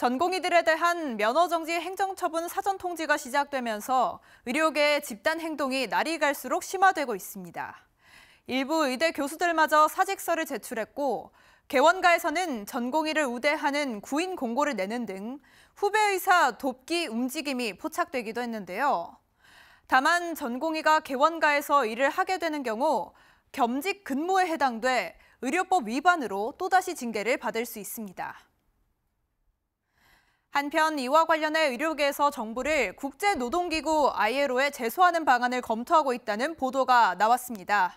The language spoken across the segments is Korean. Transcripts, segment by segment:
전공의들에 대한 면허정지 행정처분 사전 통지가 시작되면서 의료계의 집단 행동이 날이 갈수록 심화되고 있습니다. 일부 의대 교수들마저 사직서를 제출했고 개원가에서는 전공의를 우대하는 구인 공고를 내는 등 후배 의사 돕기 움직임이 포착되기도 했는데요. 다만 전공의가 개원가에서 일을 하게 되는 경우 겸직 근무에 해당돼 의료법 위반으로 또다시 징계를 받을 수 있습니다. 한편 이와 관련해 의료계에서 정부를 국제노동기구 ILO에 제소하는 방안을 검토하고 있다는 보도가 나왔습니다.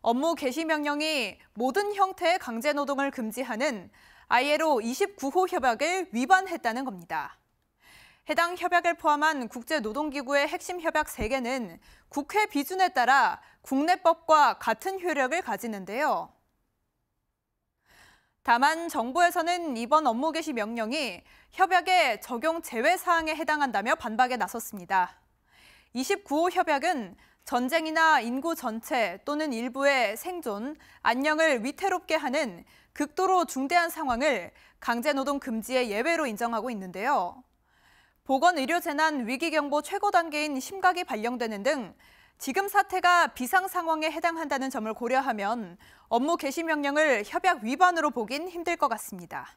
업무 개시 명령이 모든 형태의 강제노동을 금지하는 ILO 29호 협약을 위반했다는 겁니다. 해당 협약을 포함한 국제노동기구의 핵심 협약 3개는 국회 비준에 따라 국내법과 같은 효력을 가지는데요. 다만 정부에서는 이번 업무 개시 명령이 협약의 적용 제외 사항에 해당한다며 반박에 나섰습니다. 29호 협약은 전쟁이나 인구 전체 또는 일부의 생존, 안녕을 위태롭게 하는 극도로 중대한 상황을 강제노동 금지의 예외로 인정하고 있는데요. 보건의료재난 위기경보 최고 단계인 심각이 발령되는 등 지금 사태가 비상 상황에 해당한다는 점을 고려하면 업무 개시 명령을 협약 위반으로 보긴 힘들 것 같습니다.